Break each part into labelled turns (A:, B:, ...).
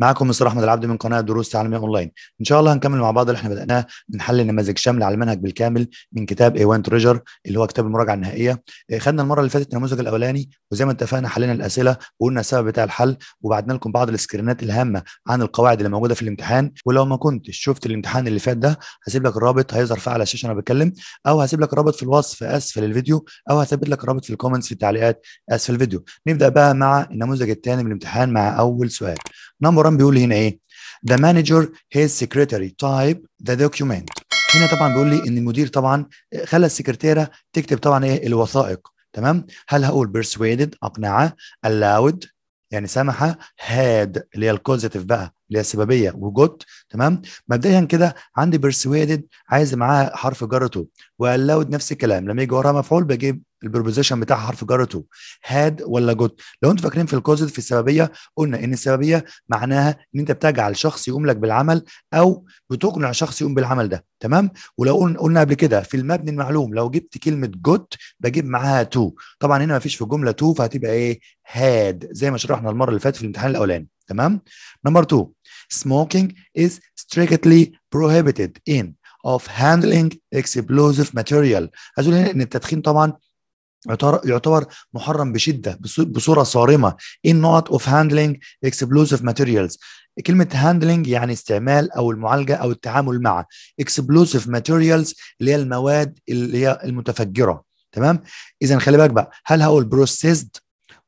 A: معكم مصطفى احمد العبد من قناه دروس تعليميه اونلاين ان شاء الله هنكمل مع بعض اللي احنا بداناه من حل نماذج شامله على المنهج بالكامل من كتاب ايوان تريجر اللي هو كتاب المراجعه النهائيه آه، خدنا المره اللي فاتت النموذج الاولاني وزي ما اتفقنا حلينا الاسئله وقلنا السبب بتاع الحل وبعدنا لكم بعض السكرينات الهامه عن القواعد اللي موجوده في الامتحان ولو ما كنتش شفت الامتحان اللي فات ده هسيب لك الرابط هيظهر فيه على الشاشه انا بتكلم او هسيب لك الرابط في الوصف اسفل الفيديو او هثبت لك الرابط في الكومنتس في التعليقات اسفل الفيديو نبدا بقى مع النموذج الثاني من الامتحان مع اول سؤال نمبر الطيران بيقول هنا ايه the manager his secretary type the document هنا طبعا بيقول لي ان المدير طبعا خلى السكرتيره تكتب طبعا ايه الوثائق تمام هل هقول persuaded اقنعه allowed يعني سمحه هاد اللي هي الكوزيتيف بقى اللي هي السببيه وجود تمام مبدئيا كده عندي برسويدد عايز معاها حرف جرته واللاود نفس الكلام لما يجي وراها مفعول بجيب البروبوزيشن بتاعها حرف جر تو هاد ولا جوت لو انتوا فاكرين في الكوزيتيف في السببيه قلنا ان السببيه معناها ان انت بتجعل شخص يقوم لك بالعمل او بتقنع شخص يقوم بالعمل ده تمام ولو قلنا قبل كده في المبني المعلوم لو جبت كلمه جوت بجيب معاها تو طبعا هنا ما فيش في الجمله تو فهتبقى ايه هاد زي ما شرحنا المره اللي فاتت في الامتحان الاولاني تمام نمبر 2 smoking is strictly prohibited in of handling explosive material هنا ان التدخين طبعا يعتبر محرم بشده بصوره صارمه in إيه not of handling explosive materials كلمة هاندلنج يعني استعمال أو المعالجة أو التعامل مع اكسبلوسيف ماتيريالز اللي هي المواد اللي هي المتفجرة تمام إذا خلي بالك بقى هل هقول بروسيسد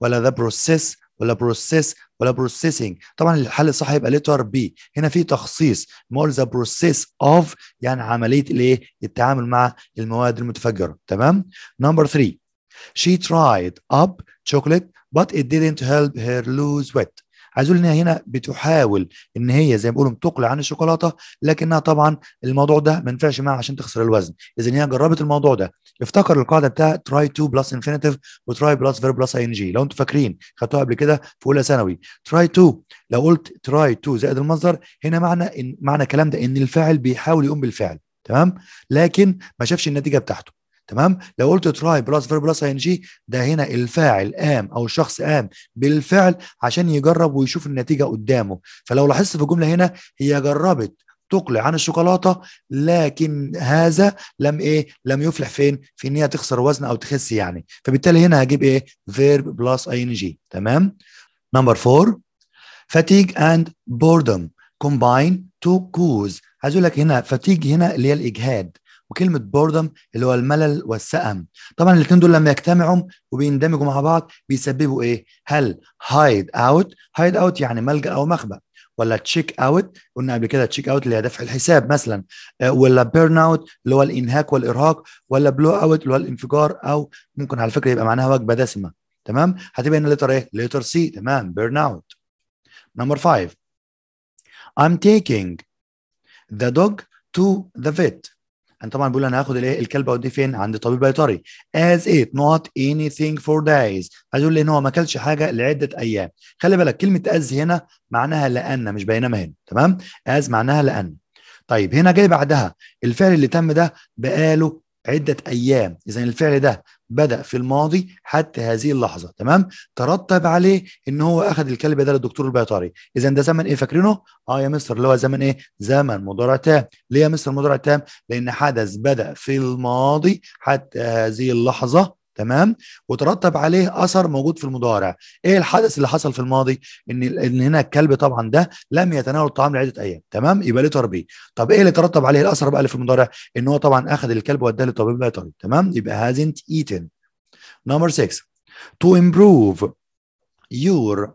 A: ولا ذا بروسيس ولا بروسيس ولا بروسيسنج طبعا الحل الصح يبقى لتر بي هنا في تخصيص مول ذا بروسيس اوف يعني عمليه الايه التعامل مع المواد المتفجره تمام نمبر 3 she tried up chocolate but it didn't help her lose weight عايز اقول ان هي هنا بتحاول ان هي زي ما بيقولوا تقلع عن الشوكولاته لكنها طبعا الموضوع ده ما ينفعش معاها عشان تخسر الوزن اذا هي جربت الموضوع ده افتكر القاعده بتاع تراي تو بلس انفينيتيف وتراي بلس فيرب بلس اي ان جي لو انتم فاكرين خدتوها قبل كده في اولى ثانوي تراي تو لو قلت تراي تو زائد المصدر هنا معنى إن معنى الكلام ده ان الفاعل بيحاول يقوم بالفعل تمام لكن ما شافش النتيجه بتاعته تمام لو قلت تراي بلس فيرب بلس اي ان جي ده هنا الفاعل قام او الشخص قام بالفعل عشان يجرب ويشوف النتيجه قدامه فلو لاحظت في الجمله هنا هي جربت تقلع عن الشوكولاته لكن هذا لم ايه لم يفلح فين في ان هي تخسر وزن او تخس يعني فبالتالي هنا هجيب ايه فيرب بلس اي ان جي تمام نمبر 4 فاتيج اند بوردم كومباين تو كوز عايز اقول لك هنا فاتيج هنا اللي هي الاجهاد وكلمه بوردم اللي هو الملل والسأم طبعا الاثنين دول لما يجتمعوا وبيندمجوا مع بعض بيسببوا ايه هل هايد اوت هايد اوت يعني ملجا او مخبأ ولا تشيك اوت قلنا قبل كده تشيك اوت اللي هي دفع الحساب مثلا آه، ولا بيرن اوت اللي هو الانهاك والارهاق ولا بلو اوت اللي هو الانفجار او ممكن على فكره يبقى معناها وجبه دسمه تمام هتبقى هنا ليتر ايه ليتر سي تمام بيرن اوت نمبر 5 I'm taking the dog to the vet انا طبعا بقول انا هاخد الايه الكلب اوديه فين عند طبيب بيطري از ات نوت اني ثينج فور دايز عايز يقول ان هو ما اكلش حاجه لعده ايام خلي بالك كلمه از هنا معناها لان مش بينما هنا تمام از معناها لان طيب هنا جاي بعدها الفعل اللي تم ده بقاله عدة أيام إذا الفعل ده بدأ في الماضي حتى هذه اللحظة تمام ترتب عليه إن هو أخذ الكلب ده للدكتور البيطري إذا ده زمن إيه فاكرينه؟ أه يا مستر اللي هو زمن إيه؟ زمن مضارع تام ليه يا مستر مضارع تام؟ لأن حدث بدأ في الماضي حتى هذه اللحظة تمام وترتب عليه اثر موجود في المضارع ايه الحدث اللي حصل في الماضي ان ان هنا الكلب طبعا ده لم يتناول الطعام لعده ايام تمام يبقى ليه تربيه طب ايه اللي ترتب عليه الاثر بقى اللي في المضارع ان هو طبعا اخذ الكلب وداه للطبيب بيطري تمام يبقى hasn't eaten نمبر 6 to improve your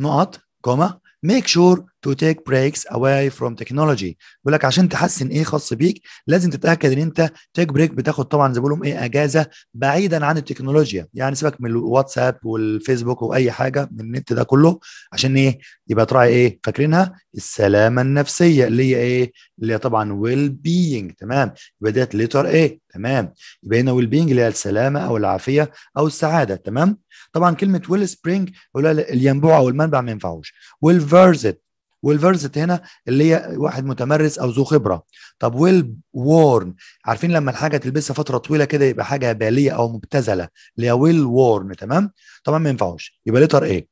A: not كوما make sure to take breaks away from technology بيقول لك عشان تحسن ايه خاص بيك لازم تتاكد ان انت تيك بريك بتاخد طبعا زي ما بيقولوا ايه اجازه بعيدا عن التكنولوجيا يعني سيبك من الواتساب والفيسبوك واي حاجه من النت ده كله عشان ايه يبقى تراعي ايه فاكرينها السلامه النفسيه اللي هي ايه اللي هي طبعا ويل بينج تمام يبقى ديت ليتر ايه تمام يبقى هنا ويل بينج اللي هي السلامه او العافيه او السعاده تمام طبعا كلمه ويل سبرينج الينبوع او المنبع ما ينفعوش ويل فيرزت والفيرست هنا اللي هي واحد متمرس او ذو خبره طب ويل وورن عارفين لما الحاجه تلبسها فتره طويله كده يبقى حاجه باليه او مبتذله اللي هي ويل وورن تمام طبعا ما ينفعوش يبقى ليتر ايه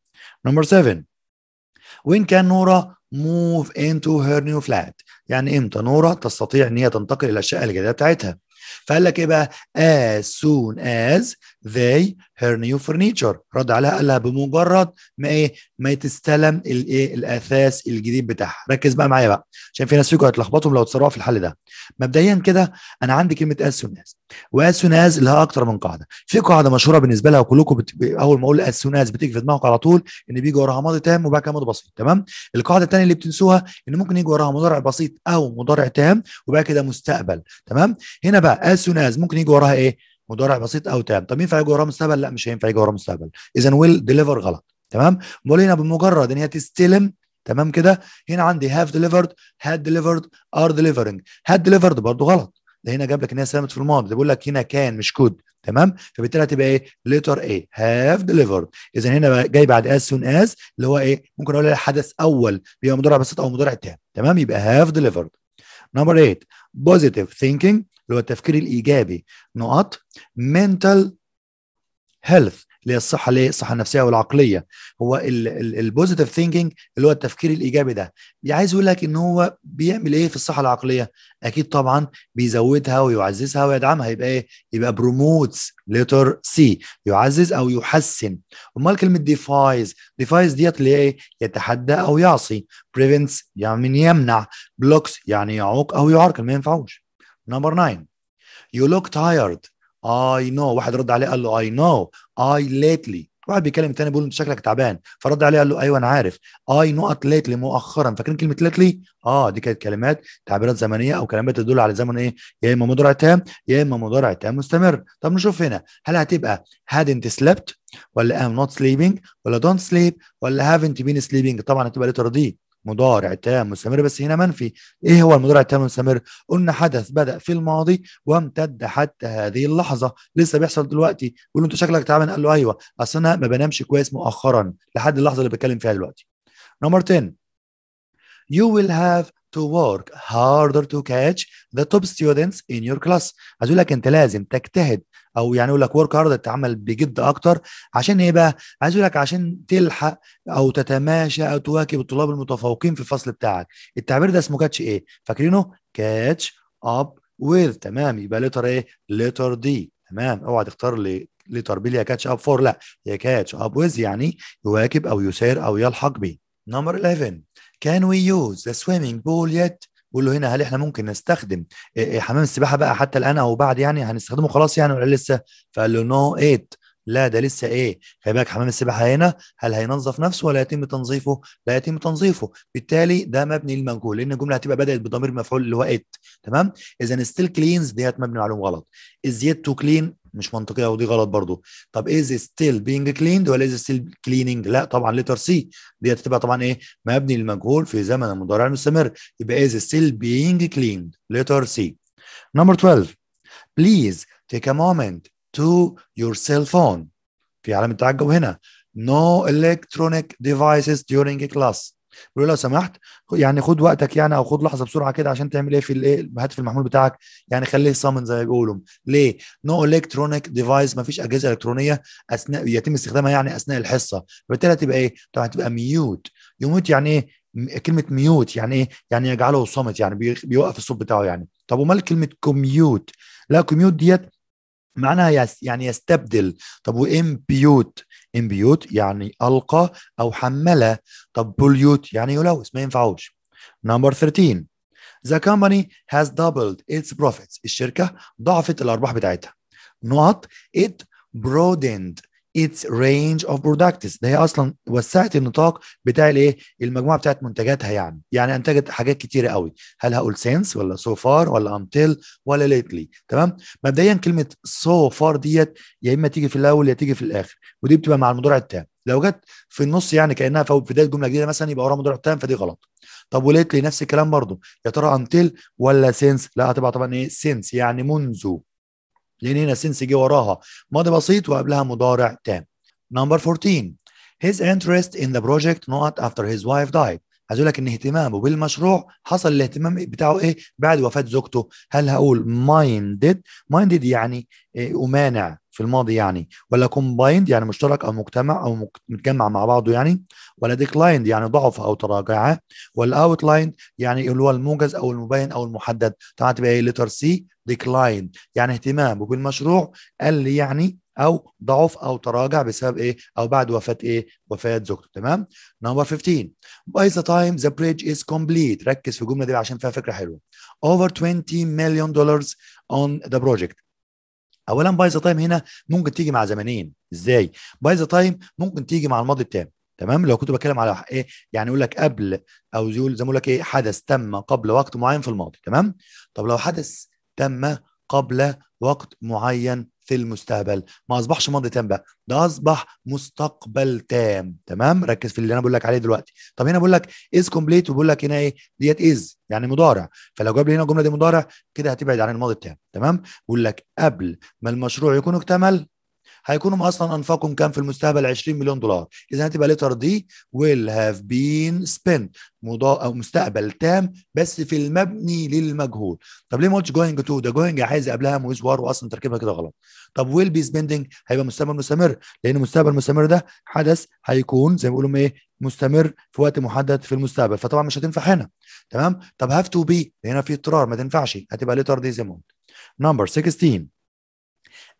A: نمبر 7 وين كان نورا موف انتو هير نيو فلات يعني امتى نورا تستطيع ان هي تنتقل الى الشقه الجديده بتاعتها فقال لك ايه بقى as soon as they her new furniture رد عليها قال لها بمجرد ما ايه ما تستلم الايه الاثاث الجديد بتاعها ركز بقى معايا بقى عشان في ناس فيكم هتلخبطهم لو اتسرعوا في الحل ده مبدئيا كده انا عندي كلمه as soon as as soon as لها اكتر من قاعده في قاعده مشهوره بالنسبه لها وكلكم بت... اول ما اقول as soon as بتيجي في دماغك على طول ان بيجي وراها ماضي تام وبعد كده ماضي بسيط تمام القاعده الثانيه اللي بتنسوها ان ممكن يجي وراها مضارع بسيط او مضارع تام وبعد كده مستقبل تمام هنا بقى as soon as ممكن يجي وراها ايه مضارع بسيط او تام طب ينفع يجي وراه مستقبل لا مش هينفع يجي وراه مستقبل اذا ويل ديليفر غلط تمام بقول هنا بمجرد ان هي تستلم تمام كده هنا عندي هاف ديليفرد هاد ديليفرد ار ديليفرنج هاد ديليفرد برضه غلط ده هنا جاب لك ان هي سلمت في الماضي ده بيقول لك هنا كان مش كود تمام فبالتالي هتبقى ايه ليتر ايه هاف ديليفرد اذا هنا جاي بعد از سون از اللي هو ايه ممكن اقول حدث اول بيبقى مضارع بسيط او مضارع تام تمام يبقى هاف ديليفرد نمبر 8 بوزيتيف ثينكينج اللي هو التفكير الايجابي نقط منتال هيلث اللي هي الصحه اللي الصحه النفسيه والعقليه هو البوزيتيف ثينكينج اللي هو التفكير الايجابي ده يعني عايز اقول لك ان هو بيعمل ايه في الصحه العقليه اكيد طبعا بيزودها ويعززها ويدعمها يبقى ايه يبقى بروموتس ليتر سي يعزز او يحسن امال كلمه ديفايز ديفايز ديت اللي ايه يتحدى او يعصي بريفنتس يعني يمنع بلوكس يعني يعوق او يعرقل ما ينفعوش نمبر 9 يو لوك تايرد اي نو واحد رد عليه قال له اي نو اي ليتلي واحد بيكلم الثاني بيقول انت شكلك تعبان فرد عليه قال له ايوه انا عارف اي نقط ليتلي مؤخرا فاكرين كلمه ليتلي اه دي كانت كلمات تعبيرات زمنيه او كلمات تدل على زمن ايه يا اما مضارع تام يا اما مضارع تام مستمر طب نشوف هنا هل هتبقى hadn't slept ولا am not sleeping ولا don't sleep ولا haven't been sleeping طبعا هتبقى لتر دي مضارع تام مستمر بس هنا منفي ايه هو المضارع التام المستمر قلنا حدث بدا في الماضي وامتد حتى هذه اللحظه لسه بيحصل دلوقتي بيقول انت شكلك تعبان قال له ايوه اصل انا ما بنامش كويس مؤخرا لحد اللحظه اللي بتكلم فيها دلوقتي نمبر 10 you will have to work harder to catch the top students in your class عايز يقول لك انت لازم تجتهد او يعني يقول لك ورك هارد تعمل بجد اكتر عشان ايه بقى عايز يقول لك عشان تلحق او تتماشى او تواكب الطلاب المتفوقين في الفصل بتاعك التعبير ده اسمه كاتش ايه فاكرينه كاتش اب with تمام يبقى letter ايه letter دي تمام اوعى تختار لي لتر بي اللي هي كاتش اب فور لا هي كاتش اب ويز يعني يواكب او يسير او يلحق به نمبر 11 كان وي يوز ذا سويمنج بول يت بقول له هنا هل احنا ممكن نستخدم إيه، إيه، حمام السباحه بقى حتى الان او بعد يعني هنستخدمه خلاص يعني ولا لسه فقال له نو no, ات لا ده لسه ايه خلي بالك حمام السباحه هنا هل هينظف نفسه ولا يتم تنظيفه لا يتم تنظيفه بالتالي ده مبني للمجهول لان الجمله هتبقى بدات بضمير مفعول اللي هو ات تمام اذا ستيل كلينز ديت مبني معلوم غلط از يت تو كلين مش منطقيه ودي غلط برضو طب از ستيل بينج كليند ولا از ستيل كليننج لا طبعا لتر سي دي هتبقى طبعا ايه مبني للمجهول في زمن المضارع المستمر يبقى از ستيل بينج كليند لتر سي نمبر 12 بليز تيك ا مومنت تو يور سيل فون في علامه تعجب هنا no electronic devices during class بيقول لو سمحت يعني خد وقتك يعني او خد لحظه بسرعه كده عشان تعمل ايه في الايه الهاتف المحمول بتاعك يعني خليه صامن زي ما بيقولوا ليه؟ نو الكترونيك ديفايس ما فيش اجهزه الكترونيه اثناء يتم استخدامها يعني اثناء الحصه فبالتالي هتبقى ايه؟ طبعا هتبقى ميوت يموت يعني ايه؟ كلمه ميوت يعني ايه؟ يعني يجعله صامت يعني بيوقف الصوت بتاعه يعني طب ومال كلمه كوميوت؟ لا كوميوت ديت معناها يعني يستبدل طب وامبيوت امبيوت يعني القى او حمله طب بوليوت يعني يلوث ما ينفعوش نمبر 13 The company has doubled its profits الشركة ضعفت الأرباح بتاعتها نقط it broadened its range of products ده هي اصلا وسعت النطاق بتاع الايه المجموعه بتاعت منتجاتها يعني يعني انتجت حاجات كتيره قوي هل هقول سينس ولا so فار ولا انتل ولا ليتلي تمام مبدئيا كلمه so فار ديت يا اما تيجي في الاول يا تيجي في الاخر ودي بتبقى مع المضارع التام لو جت في النص يعني كانها في بدايه جمله جديده مثلا يبقى وراها مضارع تام فدي غلط طب وليتلي نفس الكلام برضو يا ترى انتل ولا سينس لا هتبقى طبعا ايه سينس يعني منذ لان هنا سنس جه وراها ماضي بسيط وقبلها مضارع تام نمبر 14 his interest in the project not after his wife died عايز اقول لك ان اهتمامه بالمشروع حصل الاهتمام بتاعه ايه بعد وفاه زوجته هل هقول minded minded يعني إيه؟ امانع في الماضي يعني ولا combined يعني مشترك او مجتمع او متجمع مع بعضه يعني ولا declined يعني ضعف او تراجع ولا outlined يعني اللي هو الموجز او المبين او المحدد طبعا تبقى ايه ليتر سي ديكلاين يعني اهتمامه بالمشروع قل يعني او ضعف او تراجع بسبب ايه او بعد وفاه ايه وفاه زوجته تمام نمبر 15 by the time the bridge is complete ركز في الجمله دي عشان فيها فكره حلوه over 20 million dollars on the project اولا باي ذا تايم هنا ممكن تيجي مع زمنين ازاي باي ذا تايم ممكن تيجي مع الماضي التام تمام لو كنت بتكلم على ايه يعني يقول لك قبل او يقول زي ما اقول لك ايه حدث تم قبل وقت معين في الماضي تمام طب لو حدث تم قبل وقت معين في المستقبل ما اصبحش ماضي تام بقى ده اصبح مستقبل تام تمام ركز في اللي انا بقول لك عليه دلوقتي طب هنا بقول لك از كومبليت وبقول لك هنا ايه ديت از يعني مضارع فلو جاب لي هنا الجمله دي مضارع كده هتبعد عن الماضي التام تمام بقول لك قبل ما المشروع يكون اكتمل هيكونوا اصلا انفاقهم كام في المستقبل 20 مليون دولار اذا هتبقى لتر دي will have been spent مضا... او مستقبل تام بس في المبني للمجهول طب ليه ما قلتش جوينج تو ده جوينج عايز قبلها مويز وار واصلا تركيبها كده غلط طب ويل بي سبندنج هيبقى مستقبل مستمر لان المستقبل المستمر ده حدث هيكون زي ما بيقولوا ايه مستمر في وقت محدد في المستقبل فطبعا مش هتنفع هنا تمام طب هاف تو بي هنا في اضطرار ما تنفعش هتبقى ليتر دي زي ما قلت نمبر 16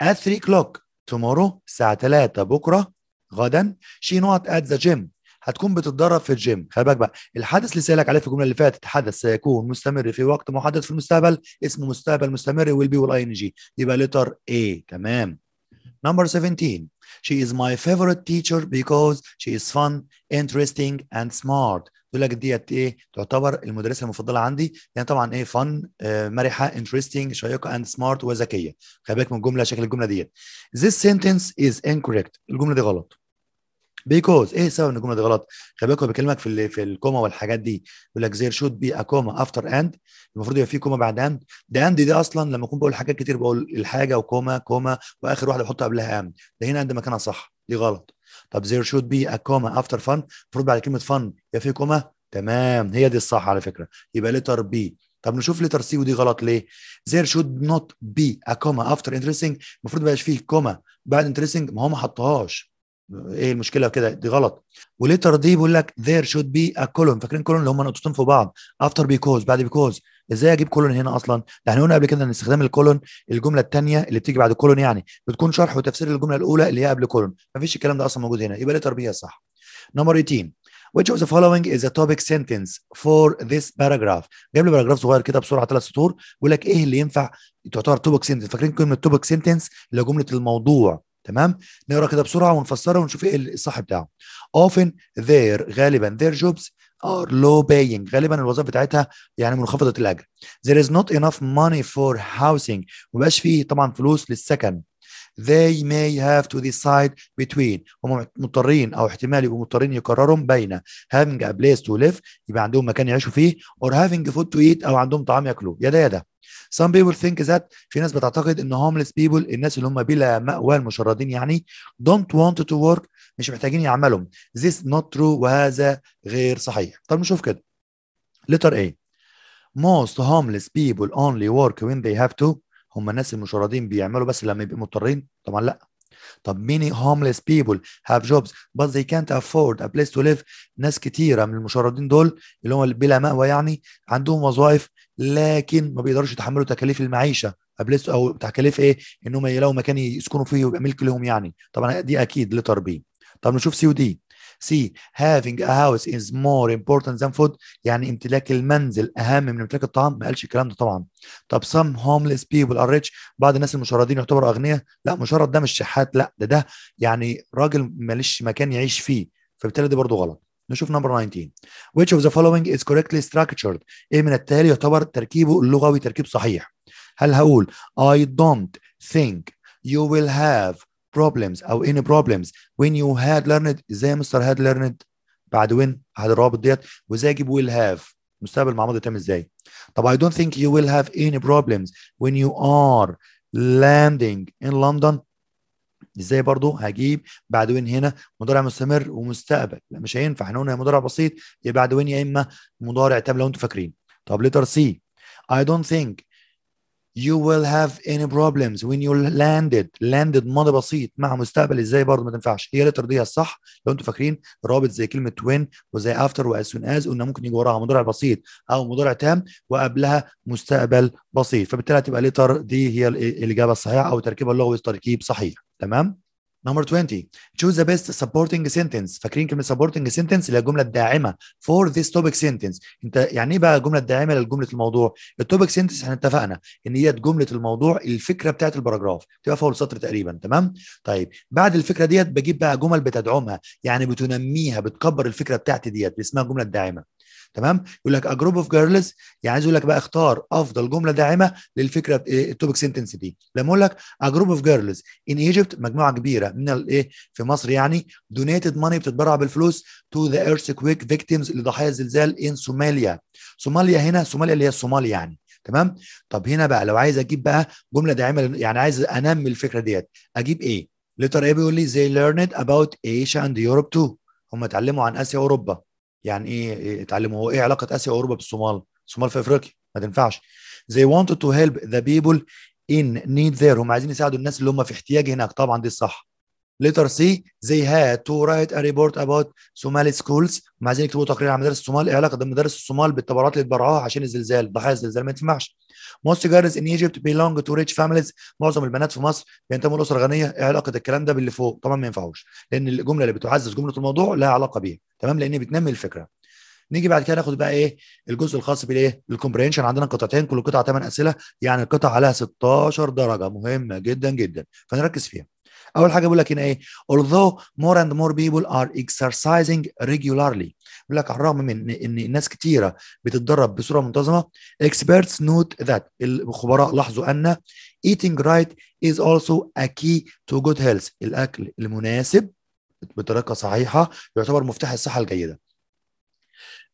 A: at 3 o'clock tomorrow الساعه 3 بكره غدا she not at the gym هتكون بتتدرب في الجيم خلي بالك بقى الحدث اللي سالك عليه في الجمله اللي فاتت حدث سيكون مستمر في وقت محدد في المستقبل اسمه مستقبل مستمر ويل بي والاي ان جي يبقى لتر ايه تمام Number 17, she is my favorite teacher because she is fun, interesting and smart. بيقول لك ديت ايه تعتبر المدرسه المفضله عندي يعني طبعا ايه فن آه, مرحه انترستنج شيقه اند سمارت وذكيه خلي بالك من الجمله شكل الجمله ديت this sentence is incorrect الجمله دي غلط بيكوز ايه سبب ان الجمله دي غلط؟ خلي بالك هو بيكلمك في في الكوما والحاجات دي يقول لك زير شود بي ا كوما افتر اند المفروض يبقى في كوما بعد اند ده اند دي اصلا لما اكون بقول حاجات كتير بقول الحاجه وكوما كوما واخر واحده بحط قبلها اند ده هنا اند مكانها صح دي غلط طب زير شود بي ا كوما افتر فن المفروض بعد كلمه فن يبقى في كوما تمام هي دي الصح على فكره يبقى لتر بي طب نشوف لتر سي ودي غلط ليه؟ زير شود نوت بي ا كوما افتر انترستنج المفروض ما يبقاش فيه كوما بعد انترستنج ما هو ما حطهاش ايه المشكله وكده دي غلط وليتر دي بيقول لك ذير شود بي ا كولون فاكرين كولون اللي هم نقطتين في بعض افتر بيكوز بعد بيكوز ازاي اجيب كولون هنا اصلا ده احنا قلنا قبل كده ان استخدام الكولون الجمله الثانيه اللي بتيجي بعد كولون يعني بتكون شرح وتفسير الجمله الاولى اللي هي قبل كولون مفيش الكلام ده اصلا موجود هنا يبقى ليتر بي هي الصح نمبر 18 Which of the following is a topic sentence for this paragraph؟ جايب لي باراجراف صغير كده بسرعه ثلاث سطور بيقول لك ايه اللي ينفع تعتبر توبك سنتنس فاكرين كلمه توبك سنتنس اللي جمله الموضوع تمام نقرا كده بسرعه ونفسرها ونشوف ايه الصح بتاعه often their غالبا their jobs are low paying غالبا الوظائف بتاعتها يعني منخفضه الاجر there is not enough money for housing مبقاش فيه طبعا فلوس للسكن they may have to decide between هم مضطرين او احتمال يبقوا مضطرين يقرروا بين having a place to live يبقى عندهم مكان يعيشوا فيه or having food to eat او عندهم طعام ياكلوه يا ده يا ده some people think that في ناس بتعتقد ان homeless people الناس اللي هم بلا مأوى المشردين يعني don't want to work مش محتاجين يعملوا this not true وهذا غير صحيح طب نشوف كده letter A most homeless people only work when they have to هم الناس المشردين بيعملوا بس لما يبقوا مضطرين طبعا لا طب many homeless people have jobs but they can't afford a place to live ناس كتيره من المشردين دول اللي هم بلا مأوى يعني عندهم وظائف لكن ما بيقدروش يتحملوا تكاليف المعيشه ابليس او تكاليف ايه ان هم يلاقوا مكان يسكنوا فيه ويبقى ملك لهم يعني طبعا دي اكيد لتربيه طب نشوف سي ودي سي هافينج ا هاوس از مور امبورتنت ذان فود يعني امتلاك المنزل اهم من امتلاك الطعام ما قالش الكلام ده طبعا طب سم هومليس بيبل ار ريتش بعض الناس المشردين يعتبروا اغنياء لا مشرد ده مش شحات لا ده ده يعني راجل ماليش مكان يعيش فيه فبالتالي دي برضه غلط نشوف نمبر 19 which of the following is correctly structured ايه من التالي يعتبر تركيبه اللغوي تركيب صحيح هل هقول I don't think you will have problems او any problems when you had learned ازاي مستر had learned بعد وين بعد الروابط ديت وازاي اجيب will have مستقبل مع ماضي تام ازاي طب I don't think you will have any problems when you are landing in London ازاي برضو هجيب بعد وين هنا مضارع مستمر ومستقبل لا مش هينفع احنا قلنا مضارع بسيط يبقى بعد وين يا اما مضارع تام لو انتم فاكرين طب letter C I don't think you will have any problems when you landed landed ماضي بسيط مع مستقبل ازاي برضه ما تنفعش هي اللي دي الصح لو انتم فاكرين رابط زي كلمه وين وزي افتر واز سون از قلنا ممكن يجي وراها مضارع بسيط او مضارع تام وقبلها مستقبل بسيط فبالتالي هتبقى ليتر دي هي إيه، الاجابه الصحيحه او تركيبها اللغوي تركيب صحيح تمام نمبر 20 choose the best supporting sentence فاكرين كلمه supporting sentence اللي هي الجمله الداعمه for this topic sentence انت يعني ايه بقى الجمله الداعمه لجمله الموضوع التوبيك سنتنس احنا اتفقنا ان هي جمله الموضوع الفكره بتاعت الباراجراف تبقى فوق السطر تقريبا تمام طيب بعد الفكره ديت بجيب بقى جمل بتدعمها يعني بتنميها بتكبر الفكره بتاعتي ديت اسمها الجمله الداعمه تمام يقول لك ا جروب اوف جيرلز يعني عايز يقول لك بقى اختار افضل جمله داعمه للفكره التوبك إيه، سنتنس دي لما اقول لك ا جروب اوف جيرلز ان ايجيبت مجموعه كبيره من الايه في مصر يعني دونيتد ماني بتتبرع بالفلوس تو ذا ايرثكويك فيكتيمز لضحايا الزلزال ان صوماليا صوماليا هنا صوماليا اللي هي الصومال يعني تمام طب هنا بقى لو عايز اجيب بقى جمله داعمه يعني عايز انمي الفكره ديت اجيب ايه ليتر ايه بيقول لي they learned about Asia and Europe too هم اتعلموا عن اسيا واوروبا يعني إيه،, ايه اتعلموا هو ايه علاقه اسيا واوروبا بالصومال؟ الصومال في افريقيا ما تنفعش. They wanted to help the people in need there هم عايزين يساعدوا الناس اللي هم في احتياج هناك طبعا دي الصح ليتر سي زي هاد تو رايت ا ريبورت اباوت سومالي سكولز هم عايزين يكتبوا تقرير عن مدارس الصومال ايه علاقه مدارس الصومال بالتبرعات اللي اتبرعوها عشان الزلزال ضحايا الزلزال ما ينفعش موست جيرلز ان ايجيبت بيلونج تو ريتش فاميليز معظم البنات في مصر بينتموا لاسره غنيه ايه علاقه الكلام ده باللي فوق طبعا ما ينفعوش لان الجمله اللي بتعزز جمله الموضوع لها علاقه بيها تمام لان بتنمي الفكره نيجي بعد كده ناخد بقى ايه الجزء الخاص بالايه الكومبرينشن عندنا قطعتين كل قطعه 8 اسئله يعني القطعه عليها 16 درجه مهمه جدا جدا فنركز فيها اول حاجه بيقول لك هنا ايه although more and more people are exercising regularly بيقول لك على الرغم من ان ناس كتيره بتتدرب بصوره منتظمه experts note that الخبراء لاحظوا ان eating right is also a key to good health الاكل المناسب بطريقه صحيحه يعتبر مفتاح الصحه الجيده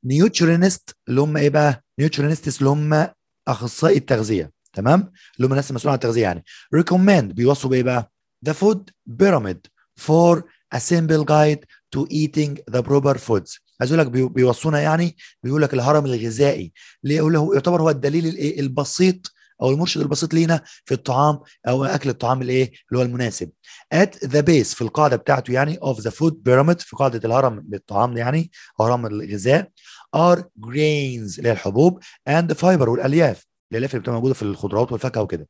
A: نيوترينست اللي هم ايه بقى نيوترينست اللي هم اخصائي التغذيه تمام اللي هم الناس المسؤوله عن التغذيه يعني ريكومند بيوصوا بايه بقى the food pyramid for a simple guide to eating the proper foods عايز اقول لك بيوصونا يعني بيقول لك الهرم الغذائي اللي يعتبر هو الدليل البسيط او المرشد البسيط لينا في الطعام او اكل الطعام الايه اللي هو المناسب at the base في القاعده بتاعته يعني of the food pyramid في قاعده الهرم للطعام يعني هرم الغذاء are grains اللي هي الحبوب اند fiber والالياف الالياف اللي بتبقى موجوده في الخضروات والفاكهه وكده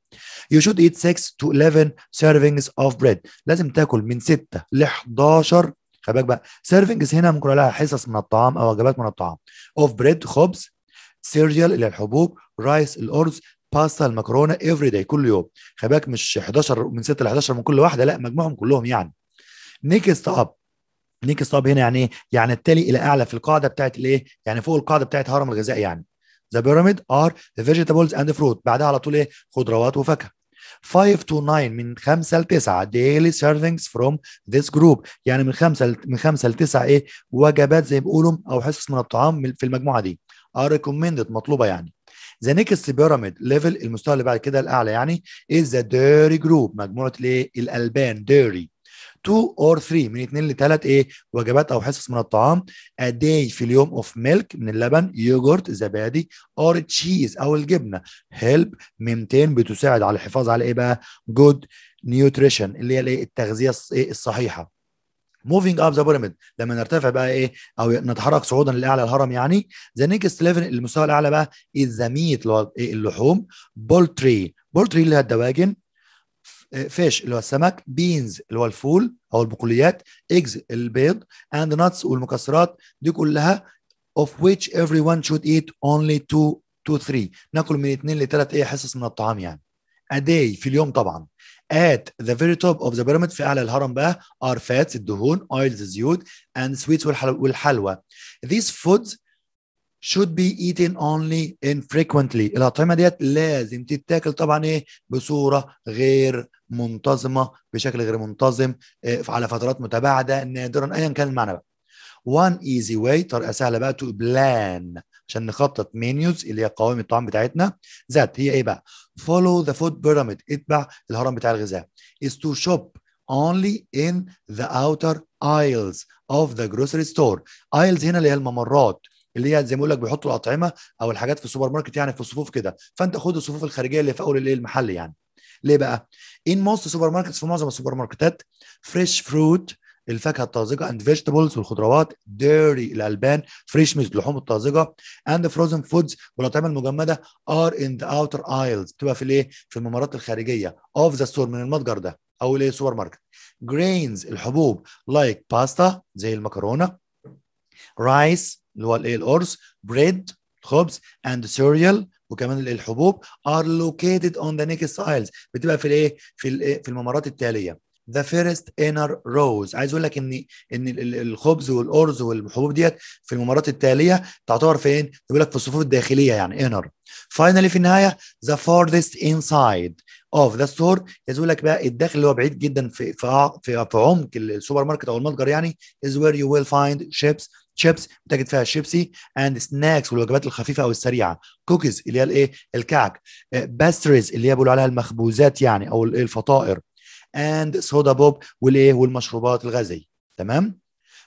A: you should eat 6 to 11 servings of bread لازم تاكل من 6 ل 11 خلي بالك بقى سيرفنجز هنا ممكن لها حصص من الطعام او وجبات من الطعام اوف بريد خبز سيريال اللي الحبوب رايس الارز باستا المكرونه افري داي كل يوم خلي بالك مش 11 من 6 ل 11 من كل واحده لا مجموعهم كلهم يعني نيكست اب نيكست اب هنا يعني ايه؟ يعني التالي الى اعلى في القاعده بتاعت الايه؟ يعني فوق القاعده بتاعت هرم الغذاء يعني The pyramid are the vegetables and the fruit بعدها على طول ايه خضروات وفاكهه 5 to 9 من 5 ل 9 daily servings from this group يعني من 5 من 5 ل 9 ايه وجبات زي ما بيقولوا او حصص من الطعام في المجموعه دي are recommended مطلوبه يعني ذا نيكست بيراميد ليفل المستوى اللي بعد كده الاعلى يعني از ذا ديري جروب مجموعه الايه الالبان ديري 2 اور 3 من 2 ل 3 ايه وجبات او حصص من الطعام ا داي في اليوم اوف ميلك من اللبن يوجورت زبادي اور تشيز او الجبنه هيلب ميمتين بتساعد على الحفاظ على ايه بقى جود نيوتريشن اللي هي الايه التغذيه إيه؟ الصحيحه موفينج اب ذا بيراميد لما نرتفع بقى ايه او نتحرك صعودا لاعلى الهرم يعني ذا نيكست ليفل المستوى الاعلى بقى از ذا ميت اللحوم بولتري بولتري اللي هي الدواجن فيش اللي هو السمك بينز اللي هو الفول او البقوليات ايجز البيض اند ناتس والمكسرات دي كلها of which everyone should eat only two to three ناكل من اثنين لثلاث ايه حصص من الطعام يعني a day في اليوم طبعا at the very top of the pyramid في اعلى الهرم بقى are fats الدهون oils الزيوت and sweets والحلوى these foods should be eaten only infrequently الاطعمه ديت لازم تتاكل طبعا ايه بصوره غير منتظمه بشكل غير منتظم آه، على فترات متباعده نادرا ايا كان المعنى بقى وان ايزي واي طريقه سهله بقى تو بلان عشان نخطط منيوز اللي هي قوائم الطعام بتاعتنا ذات هي ايه بقى فولو ذا فود بيراميد اتبع الهرم بتاع الغذاء is to shop only in the outer aisles of the grocery store aisles هنا اللي هي الممرات اللي هي زي ما اقول لك بيحطوا الاطعمه او الحاجات في السوبر ماركت يعني في الصفوف كده فانت خد الصفوف الخارجيه اللي في اول الايه المحل يعني ليه بقى؟ ان موست سوبر ماركتس في معظم السوبر ماركتات فريش فروت الفاكهه الطازجه اند فيجيتابلز والخضروات ديري الالبان فريش ميز اللحوم الطازجه اند فروزن فودز والاطعمه المجمده ار ان ذا اوتر ايلز بتبقى في الايه؟ في الممرات الخارجيه اوف ذا ستور من المتجر ده او الايه سوبر ماركت جرينز الحبوب لايك like باستا زي المكرونه رايس اللي هو الايه الارز بريد خبز اند سيريال وكمان الحبوب are located on the naked aisles بتبقى في الايه في الايه في الممرات التاليه ذا فيرست انر روز عايز اقول لك ان ان الخبز والارز والحبوب ديت في الممرات التاليه تعتبر فين بيقول لك في الصفوف الداخليه يعني انر فاينلي في النهايه ذا farthest انسايد اوف ذا ستور عايز اقول لك بقى الداخل اللي هو بعيد جدا في في في, في عمق السوبر ماركت او المتجر يعني از وير يو ويل فايند شيبس شيبس بتجد فيها شيبسي اند سناكس والوجبات الخفيفه او السريعه كوكيز اللي هي الايه الكعك باستريز آه، اللي هي بيقولوا عليها المخبوزات يعني او الفطائر اند سودا بوب والايه والمشروبات الغازيه تمام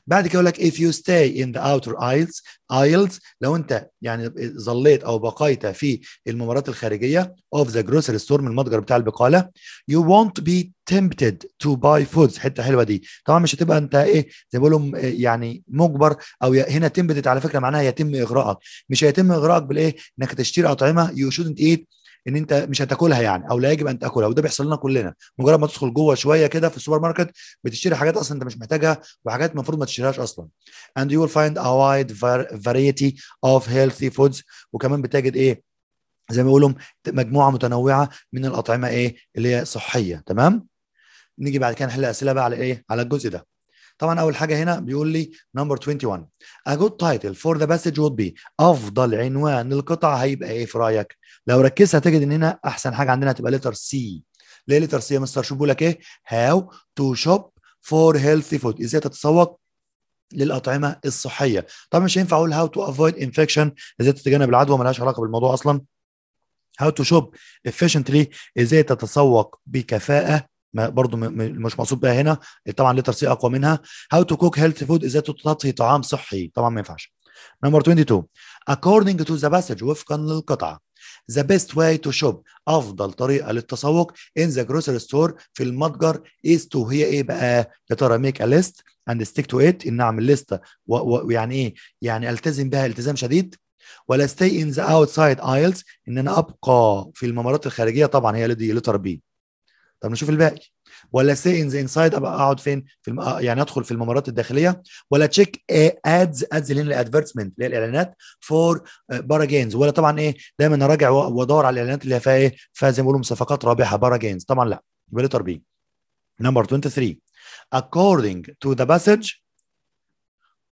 A: بعد كده يقول لك if you stay in the outer aisles aisles لو انت يعني ظليت او بقيت في الممرات الخارجيه of the grocery store من المتجر بتاع البقاله you won't be tempted to buy foods حته حلوه دي طبعا مش هتبقى انت ايه زي ما بيقولوا يعني مجبر او هنا tempted على فكره معناها يتم اغراءك مش هيتم اغراءك بالايه انك تشتري اطعمه you shouldn't eat ان انت مش هتاكلها يعني او لا يجب ان تاكلها وده بيحصل لنا كلنا مجرد ما تدخل جوه شويه كده في السوبر ماركت بتشتري حاجات اصلا انت مش محتاجها وحاجات المفروض ما تشتريهاش اصلا and you will find a wide variety of healthy foods وكمان بتجد ايه زي ما بيقولوا مجموعه متنوعه من الاطعمه ايه اللي هي صحيه تمام نيجي بعد كده نحل اسئله بقى على ايه على الجزء ده طبعا اول حاجه هنا بيقول لي نمبر 21 ا جود تايتل فور ذا باسج وود بي افضل عنوان للقطعه هيبقى ايه في رايك؟ لو ركزت هتجد ان هنا احسن حاجه عندنا هتبقى لتر سي ليه لتر سي يا مستر شو بيقول لك ايه؟ هاو تو شوب فور هيلثي فود ازاي تتسوق للاطعمه الصحيه طبعا مش هينفع اقول هاو تو افويد انفكشن ازاي تتجنب العدوى لهاش علاقه بالموضوع اصلا هاو تو شوب افشنتلي ازاي تتسوق بكفاءه برضه مش مقصود بها هنا طبعا ليتر سي اقوى منها هاو تو كوك هيلث فود ازاي تطهي طعام صحي طبعا ما ينفعش نمبر 22 according to the passage وفقا للقطعه the best way to shop افضل طريقه للتسوق in the grocery store في المتجر is to هي ايه بقى يا ترى make a list and stick to it ان اعمل لسته ويعني ايه يعني التزم بها التزام شديد ولا stay in the outside aisles ان انا ابقى في الممرات الخارجيه طبعا هي دي لتر بي طب نشوف الباقي ولا سي ان ذا انسايد ابقى اقعد فين في الم... آه، يعني ادخل في الممرات الداخليه ولا تشيك ادز ادز اللي هي اللي هي الاعلانات فور بارا جينز ولا طبعا ايه دايما اراجع وادور على الاعلانات اللي فيها ايه فيها زي ما بيقولوا صفقات رابحه بارا جينز طبعا لا يبقى لتر بي نمبر 23 according to the passage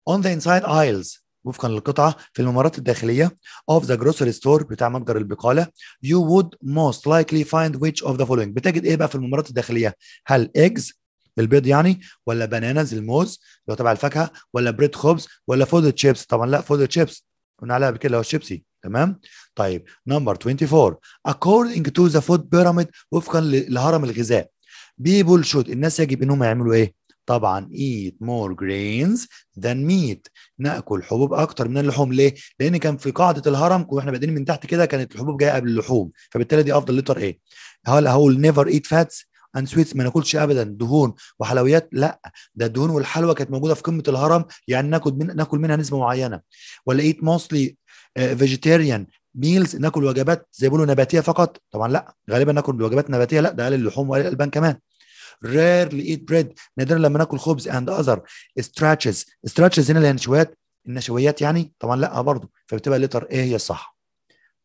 A: on the inside aisles وفقا للقطعة في الممرات الداخلية of the grocery store بتاع متجر البقالة you would most likely find which of the following بتجد ايه بقى في الممرات الداخلية هل eggs بالبيض يعني ولا بانانز الموز لو تبع الفاكهة ولا بريد خبز ولا فود تشيبس طبعا لا فود تشيبس قلنا عليها قبل كده اللي هو الشيبسي تمام طيب نمبر 24 according to the food pyramid وفقا لهرم الغذاء people should الناس يجب انهم يعملوا ايه طبعا eat more grains than meat ناكل حبوب اكتر من اللحوم ليه؟ لان كان في قاعده الهرم واحنا بادئين من تحت كده كانت الحبوب جايه قبل اللحوم فبالتالي دي افضل لتر ايه؟ هل هقول نيفر ايت فاتس اند سويتس ما ناكلش ابدا دهون وحلويات لا ده الدهون والحلوى كانت موجوده في قمه الهرم يعني ناكل من ناكل منها نسبه معينه ولا ايت موستلي فيجيتيريان ميلز ناكل وجبات زي ما بيقولوا نباتيه فقط طبعا لا غالبا ناكل وجبات نباتيه لا ده قال اللحوم وقال الالبان كمان rarely eat bread نادرا لما ناكل خبز and other stretches stretches هنا النشويات النشويات يعني طبعا لا برضه فبتبقى لتر ايه هي الصح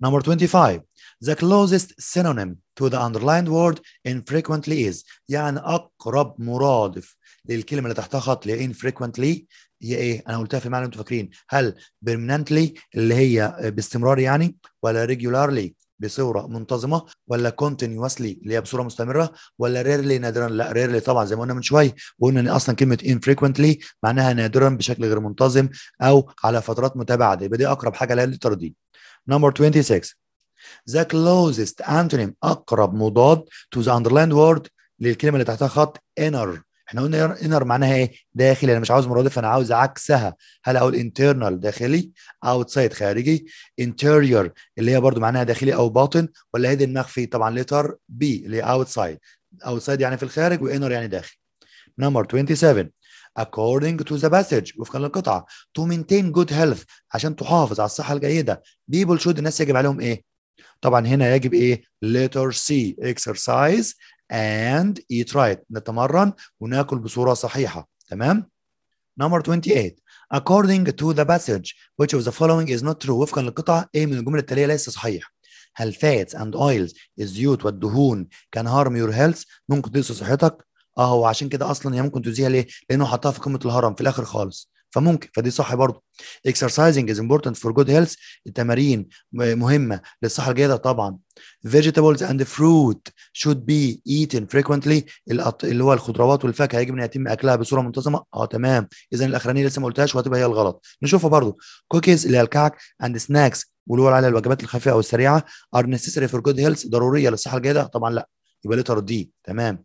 A: number 25 the closest synonym to the underlined word infrequently is يعني اقرب مرادف للكلمه اللي تحتها خط infrequently هي ايه؟ انا قلتها في معنى انتوا فاكرين هل permanently اللي هي باستمرار يعني ولا regularly بصوره منتظمه ولا كونتينيوسلي اللي هي بصوره مستمره ولا ريرلي نادرا لا ريرلي طبعا زي ما قلنا من شويه وقلنا ان اصلا كلمه infrequently معناها نادرا بشكل غير منتظم او على فترات متباعده يبقى دي اقرب حاجه لها للترديد نمبر 26 the closest antonym اقرب مضاد to the underlined word للكلمه اللي تحتها خط inner احنا قلنا انر معناها ايه داخلي انا مش عاوز مرادف انا عاوز عكسها هل اقول انترنال داخلي اوتسايد خارجي انتيريور اللي هي برضو معناها داخلي او باطن ولا هي المخفي طبعا لتر بي اللي هي اوتسايد اوتسايد يعني في الخارج وانر يعني داخل نمبر 27 according to the passage وفقا للقطعه to maintain good health عشان تحافظ على الصحه الجيده people should الناس يجب عليهم ايه؟ طبعا هنا يجب ايه؟ letter C exercise and eat right نتمرن وناكل بصورة صحيحة تمام number 28 according to the passage which of the following is not true وفقا للقطعة ايه من الجمل التالية ليس صحيح هل fats and oils الزيوت والدهون can harm your health ممكن تدوس صحتك اه هو عشان كده اصلا هي ممكن تزيها ليه؟ لانه حطها في قمه الهرم في الاخر خالص فممكن فدي صح برضه exercising is important for good health التمارين مهمه للصحه الجيده طبعا vegetables and fruit should be eaten frequently اللي هو الخضروات والفاكهه يجب ان يتم اكلها بصوره منتظمه اه تمام اذا الاخرانيه لسه ما قلتهاش وهتبقى هي الغلط نشوفها برضه cookies اللي هي الكعك and snacks واللي هو على الوجبات الخفيفه او السريعه are necessary for good health ضروريه للصحه الجيده طبعا لا يبقى لتر دي تمام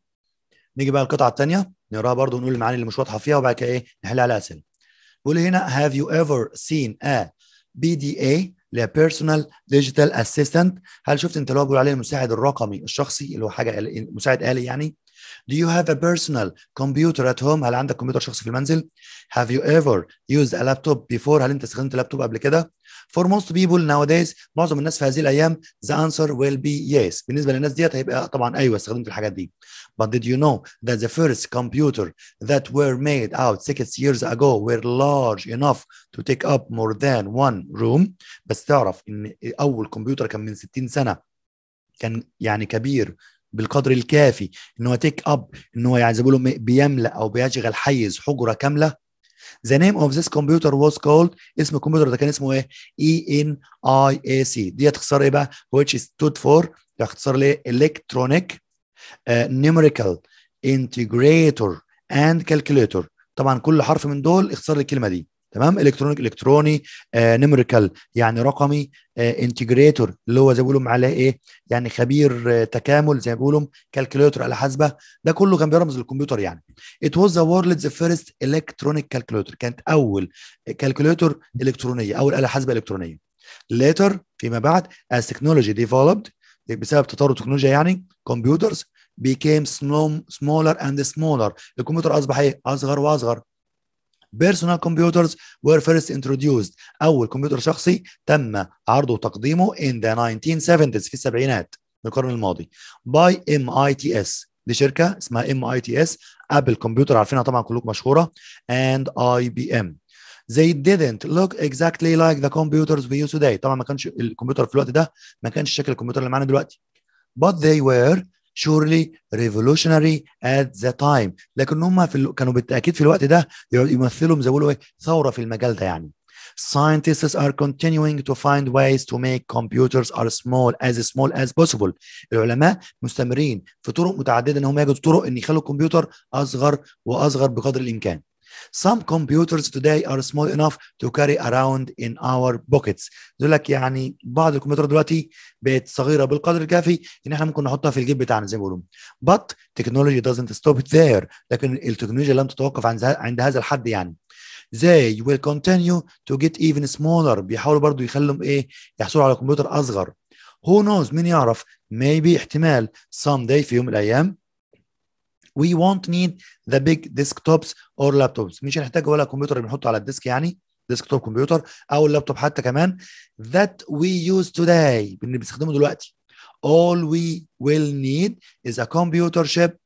A: نيجي بقى القطعه الثانيه نقراها برضه ونقول المعاني اللي مش واضحه فيها وبعد كده ايه نحل عليها اسئله بيقول هنا have you ever seen a PDA اللي هي بيرسونال ديجيتال اسيستنت هل شفت انت اللي بقول عليه المساعد الرقمي الشخصي اللي هو حاجه مساعد آلي يعني Do you have a personal computer at home؟ هل عندك كمبيوتر شخصي في المنزل؟ Have you ever used a laptop before؟ هل انت استخدمت لابتوب قبل كده؟ For most people nowadays معظم الناس في هذه الايام the answer will be yes بالنسبه للناس ديت هيبقى طبعا ايوه استخدمت الحاجات دي. But did you know that the first computer that were made out six years ago were large enough to take up more than one room بس تعرف ان اول كمبيوتر كان من 60 سنه كان يعني كبير بالقدر الكافي ان هو تيك اب ان هو يعني زي بيقولوا بيملا او بيشغل حيز حجره كامله ذا نيم اوف ذيس كمبيوتر واز كولد اسم الكمبيوتر ده كان اسمه ايه؟ اي ان اي اي سي دي اختصار ايه بقى؟ which stood for ده اختصار ليه؟ electronic uh, numerical integrator and calculator طبعا كل حرف من دول اختصار للكلمه دي تمام الكترونيك الكتروني آه يعني رقمي آه انتجريتور اللي هو زي ما بيقولوا عليه ايه يعني خبير آه تكامل زي ما بيقولوا كالكوليتر آلة حاسبه ده كله كان بيرمز للكمبيوتر يعني ات واز ذا وورلدز فيرست الكترونيك كالكوليتر كانت اول كالكوليتر الكترونيه اول آلة حاسبه الكترونيه later فيما بعد as technology developed بسبب تطور التكنولوجيا يعني computers became smaller and smaller الكمبيوتر اصبح ايه اصغر واصغر personal computers were first introduced أول كمبيوتر شخصي تم عرضه وتقديمه in the 1970s في السبعينات من القرن الماضي by MITS دي شركة اسمها MITS أبل كمبيوتر عارفينها طبعا كلكم مشهورة and IBM they didn't look exactly like the computers we use today طبعا ما كانش الكمبيوتر في الوقت ده ما كانش شكل الكمبيوتر اللي معانا دلوقتي but they were surely revolutionary at the time لكن هم في ال... كانوا بالتاكيد في الوقت ده يمثلوا بيقولوا ايه ثوره في المجال ده يعني scientists are continuing to find ways to make computers are small as small as possible العلماء مستمرين في طرق متعدده ان هم يجدوا طرق ان يخلوا الكمبيوتر اصغر واصغر بقدر الامكان Some computers today are small enough to carry around in our pockets. يقول لك يعني بعض الكمبيوترات دلوقتي بقت صغيره بالقدر الكافي ان احنا ممكن نحطها في الجيب بتاعنا زي ما بيقولوا. But technology doesn't stop there. لكن التكنولوجيا لم تتوقف عند هذا الحد يعني. They will continue to get even smaller. بيحاولوا برضو يخلوا ايه يحصلوا على كمبيوتر اصغر. Who knows مين يعرف maybe احتمال someday في يوم من الايام وي وونت نيد ذا بيج ديسكتوبس اور لابتوبس مش هنحتاج ولا كمبيوتر بنحطه على الديسك يعني ديسكتوب كمبيوتر او اللابتوب حتى كمان ذات وي يوز توداي اللي بنستخدمه دلوقتي all we will need is a computer chip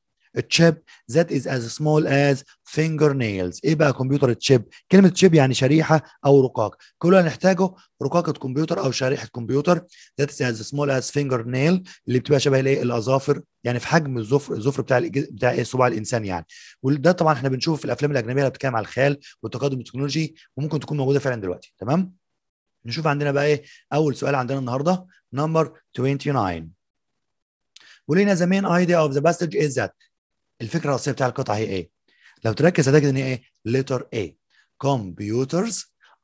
A: chip that is as small as نيلز ايه بقى كمبيوتر تشيب كلمه تشيب يعني شريحه او رقاق كل اللي هنحتاجه رقاقه كمبيوتر او شريحه كمبيوتر that is as small as نيل اللي بتبقى شبه الايه الاظافر يعني في حجم الظفر الظفر بتاع بتاع ايه صباع الانسان يعني وده طبعا احنا بنشوفه في الافلام الاجنبيه اللي بتتكلم على الخيال والتقدم التكنولوجي وممكن تكون موجوده فعلا دلوقتي تمام نشوف عندنا بقى ايه اول سؤال عندنا النهارده نمبر 29 ولينا ذا مين ايديا اوف ذا passage از ذات الفكره الرئيسيه بتاع القطعه هي ايه لو تركز هتجد ان هي ايه letter A computers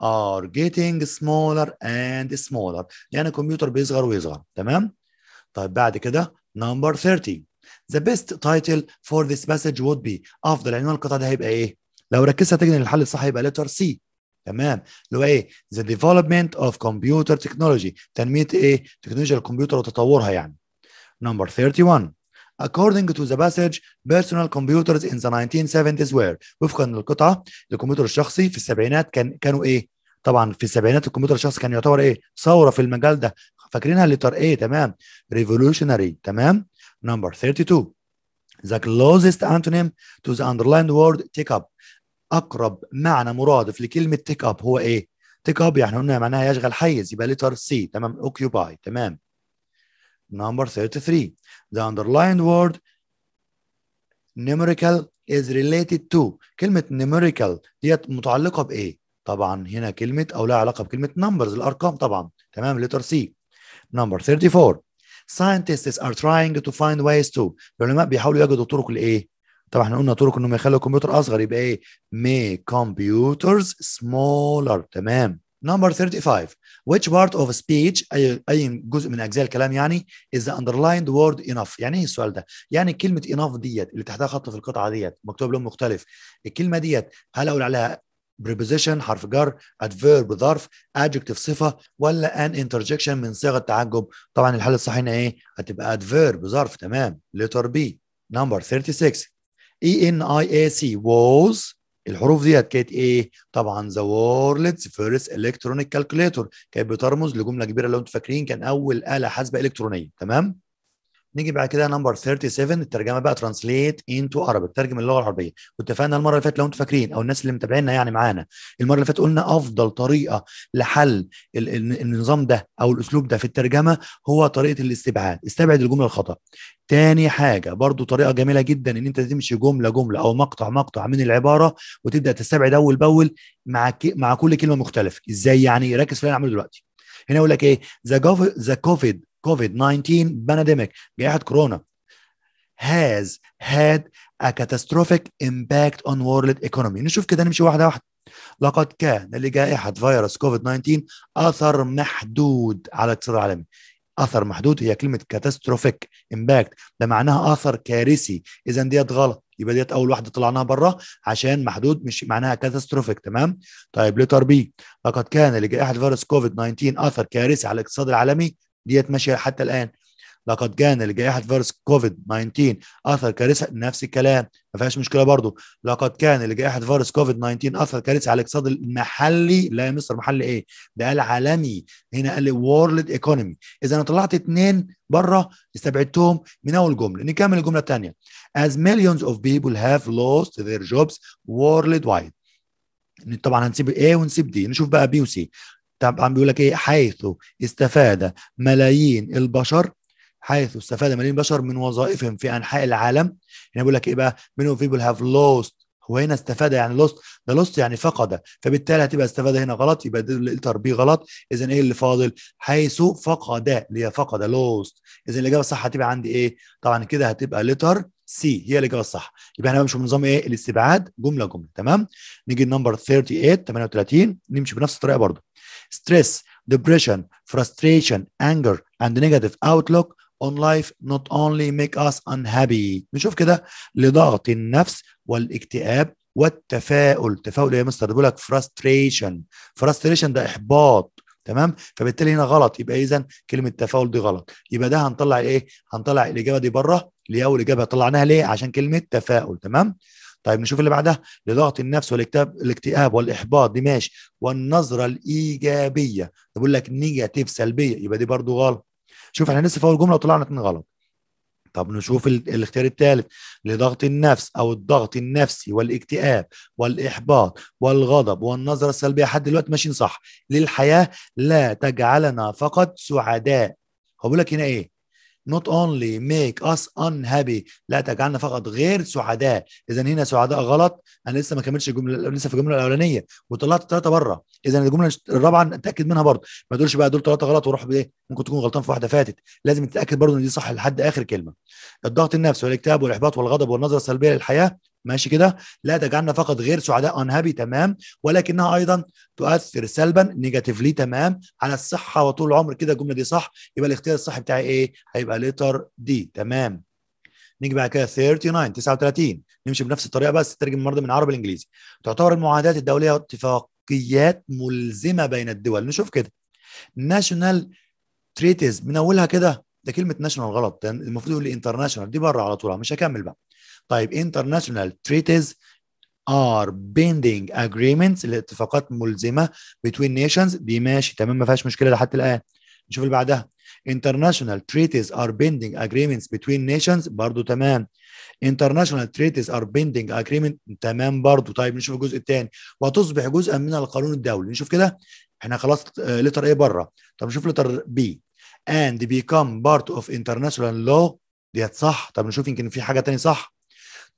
A: are getting smaller and smaller يعني الكمبيوتر بيصغر ويصغر تمام طيب بعد كده number 30 the best title for this message would be افضل عنوان القطعه ده هيبقى ايه لو ركزت هتجد ان الحل الصح هيبقى letter C تمام اللي هو ايه the development of computer technology تنميه ايه تكنولوجيا الكمبيوتر وتطورها يعني number 31 According to the passage, personal computers in the 1970s were وفقا للقطعة الكمبيوتر الشخصي في السبعينات كان كانوا إيه؟ طبعا في السبعينات الكمبيوتر الشخصي كان يعتبر إيه؟ ثورة في المجال ده فاكرينها لتر إيه تمام revolutionary تمام number 32 the closest antonym to the underlined word take up أقرب معنى مرادف لكلمة take up هو إيه؟ تيك اب يعني قلنا معناها يشغل حيز يبقى لتر سي تمام اوكيوباي تمام number 33 the underlined word numerical is related to كلمة numerical ديت متعلقة بإيه؟ طبعا هنا كلمة أو لها علاقة بكلمة numbers الأرقام طبعا تمام letter C number 34 scientists are trying to find ways to العلماء بيحاولوا يجدوا طرق لإيه؟ طبعا احنا قلنا طرق انهم يخلوا الكمبيوتر اصغر يبقى ايه؟ make computers smaller تمام Number 35 which part of speech أي أي جزء من أجزاء الكلام يعني is the underlined word enough يعني إيه السؤال ده؟ يعني كلمة enough ديت اللي تحتها خط في القطعة ديت مكتوب لون مختلف الكلمة ديت هل أقول عليها preposition حرف جر adverb ظرف adjective صفة ولا an interjection من صيغة تعجب طبعا الحل الصحيح هنا إيه؟ هتبقى adverb ظرف تمام letter B number 36 E N I A C was الحروف ديت كانت ايه؟ طبعا ذا وورلدز فيرست الكترونيك كالكوليتور كانت بترمز لجمله كبيره لو انتوا فاكرين كان اول اله حاسبه الكترونيه تمام؟ نيجي بعد كده نمبر 37 الترجمه بقى ترانسليت انتو عربي ترجم اللغه العربيه واتفقنا المره اللي فاتت لو انتم فاكرين او الناس اللي متابعينا يعني معانا المره اللي فاتت قلنا افضل طريقه لحل النظام ده او الاسلوب ده في الترجمه هو طريقه الاستبعاد استبعد الجمله الخطا تاني حاجة برضو طريقة جميلة جدا ان انت تمشي جملة جملة او مقطع مقطع من العبارة وتبدأ تستبعد اول باول مع مع كل كلمة مختلفة ازاي يعني ركز في اللي انا عامله دلوقتي هنا يقول لك ايه ذا كوفيد كوفيد 19 بانديميك جائحة كورونا has had a catastrophic impact on world economy نشوف كده نمشي واحدة واحدة لقد كان لجائحة فيروس كوفيد 19 أثر محدود على الاقتصاد العالمي أثر محدود هي كلمة كاتاستروفيك امباكت ده معناها أثر كارثي إذا ديت غلط يبقى ديت أول واحدة طلعناها بره عشان محدود مش معناها كاتاستروفيك تمام طيب لتر بي لقد كان لجائحة فيروس كوفيد 19 أثر كارثي على الاقتصاد العالمي ديت ماشيه حتى الان لقد كان لجائحه فيروس كوفيد 19 اثر كارثه نفس الكلام ما فيهاش مشكله برضو لقد كان لجائحه فيروس كوفيد 19 اثر كارثه على الاقتصاد المحلي لا يا مستر محلي ايه ده قال عالمي هنا قال وورلد ايكونومي اذا انا طلعت اثنين بره استبعدتهم من اول جمله نكمل الجمله الثانيه as millions of people have lost their jobs worldwide طبعا هنسيب A ونسيب D نشوف بقى B وسي طب عم بيقول لك ايه حيث استفاد ملايين البشر حيث استفاد ملايين البشر من وظائفهم في انحاء العالم هنا يعني بيقول لك ايه بقى منهم people have lost هو هنا استفاد يعني لوست ده لوست يعني فقد فبالتالي هتبقى استفاد هنا غلط يبقى الالتر بي غلط اذا ايه اللي فاضل حيث فقد اللي هي فقد لوست اذا الاجابه الصح هتبقى عندي ايه طبعا كده هتبقى لتر سي هي الاجابه الصح يبقى احنا بنمشي بنظام ايه الاستبعاد جمله جمله تمام نيجي نمبر 38 38 نمشي بنفس الطريقه برضه stress, depression, frustration, anger and negative outlook on life not only make us unhappy نشوف كده لضغط النفس والاكتئاب والتفاؤل تفاؤل يا مستر بيقول لك frustration frustration ده احباط تمام فبالتالي هنا غلط يبقى اذا كلمه تفاؤل دي غلط يبقى ده هنطلع ايه هنطلع الاجابه دي بره اللي هي اول اجابه طلعناها ليه عشان كلمه تفاؤل تمام طيب نشوف اللي بعدها لضغط النفس والاكتئاب الاكتئاب والاحباط دي ماشي والنظره الايجابيه ده بيقول لك نيجاتيف سلبيه يبقى دي برضو غلط شوف احنا لسه في اول جمله وطلعنا اتنين غلط طب نشوف الاختيار الثالث لضغط النفس او الضغط النفسي والاكتئاب والاحباط والغضب والنظره السلبيه حد دلوقتي ماشيين صح للحياه لا تجعلنا فقط سعداء هو بيقول لك هنا ايه not only make us unhappy لا تجعلنا فقط غير سعداء اذا هنا سعداء غلط انا لسه ما كملتش الجمله لسه في الجمله الاولانيه وطلعت ثلاثه بره اذا الجمله الرابعه نتاكد منها برضه ما تقولش بقى دول ثلاثه غلط وروح بايه ممكن تكون غلطان في واحده فاتت لازم تتاكد برضه ان دي صح لحد اخر كلمه الضغط النفسي والاكتئاب والاحباط والغضب والنظره السلبيه للحياه ماشي كده لا تجعلنا فقط غير سعداء انهابي تمام ولكنها ايضا تؤثر سلبا نيجاتيفلي تمام على الصحه وطول العمر كده الجمله دي صح يبقى الاختيار الصح بتاعي ايه هيبقى ليتر دي تمام نيجي بعد كده 39 39 نمشي بنفس الطريقه بس ترجم المرضى من عربي لانجليزي تعتبر المعاهدات الدوليه اتفاقيات ملزمه بين الدول نشوف كده ناشونال تريتيز من اولها كده ده كلمه ناشونال غلط المفروض يقول لي انترناشونال دي بره على طول مش هكمل بقى طيب international treaties are binding agreements الاتفاقات ملزمه between nations دي ماشي تمام ما فيهاش مشكله لحد الان نشوف اللي بعدها international treaties are binding agreements between nations برضو تمام international treaties are binding agreement تمام برضو طيب نشوف الجزء الثاني وتصبح جزءا من القانون الدولي نشوف كده احنا خلاص لتر ايه بره طب نشوف لتر بي and become part of international law ديت صح طب نشوف يمكن في حاجه تاني صح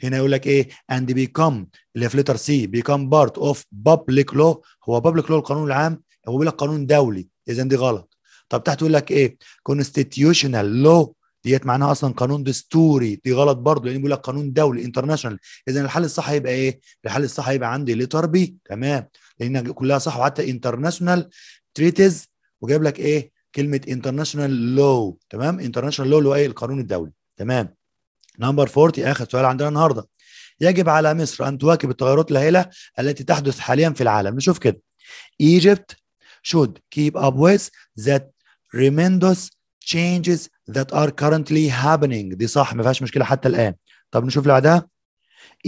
A: هنا يقول لك ايه اند بيكم اللي هي في لتر سي بيكم بارت اوف بابليك لو هو بابليك لو القانون العام هو بيقول لك قانون دولي اذا دي غلط طب تحت يقول لك ايه كونستيتيوشنال لو ديت معناها اصلا قانون دستوري دي غلط برضه لان بيقول لك قانون دولي انترناشونال اذا الحل الصح هيبقى ايه الحل الصح هيبقى عندي لتر بي تمام لان كلها صح وحتى انترناشونال تريتيز وجايب لك ايه كلمه انترناشونال لو تمام انترناشونال لو اللي هو ايه القانون الدولي تمام نمبر 40 اخر سؤال عندنا النهارده يجب على مصر ان تواكب التغيرات الهائله التي تحدث حاليا في العالم نشوف كده Egypt should keep up with the tremendous changes that are currently happening دي صح ما فيهاش مشكله حتى الان طب نشوف اللي بعدها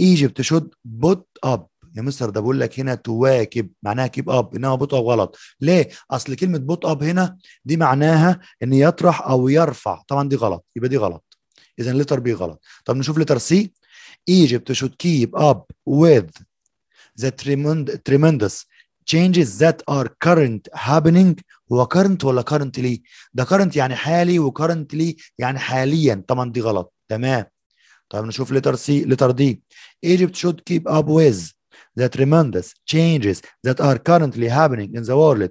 A: Egypt should put up يا مستر ده بقول لك هنا تواكب معناها كيب اب انما بوت اب غلط ليه اصل كلمه بوت اب هنا دي معناها ان يطرح او يرفع طبعا دي غلط يبقى دي غلط اذا لتر بي غلط طب نشوف لتر سي Egypt should keep up with the tremendous changes that are current happening هو current ولا currently ده current يعني حالي و currently يعني حاليا طبعا دي غلط تمام طيب نشوف letter C letter D Egypt should keep up with the tremendous changes that are currently happening in the world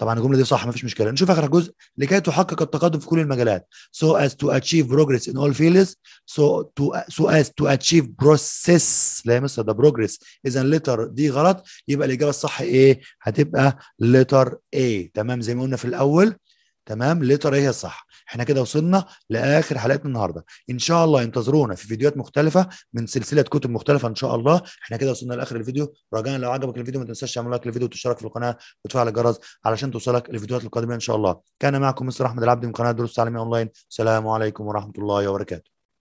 A: طبعا الجمله دي صح ما فيش مشكله نشوف اخر جزء لكي تحقق التقدم في كل المجالات so as to achieve progress in all fields so to so as to achieve process لا يا مستر ده progress اذا letter دي غلط يبقى الاجابه الصح ايه هتبقى letter A تمام زي ما قلنا في الاول تمام لتر هي صح احنا كده وصلنا لاخر حلقتنا النهارده ان شاء الله انتظرونا في فيديوهات مختلفه من سلسله كتب مختلفه ان شاء الله احنا كده وصلنا لاخر الفيديو رجاء لو عجبك الفيديو ما تنساش تعمل لايك للفيديو وتشترك في القناه وتفعل الجرس علشان توصلك الفيديوهات القادمه ان شاء الله كان معكم مستر احمد العبد من قناه دروس تعليميه اونلاين السلام عليكم ورحمه الله وبركاته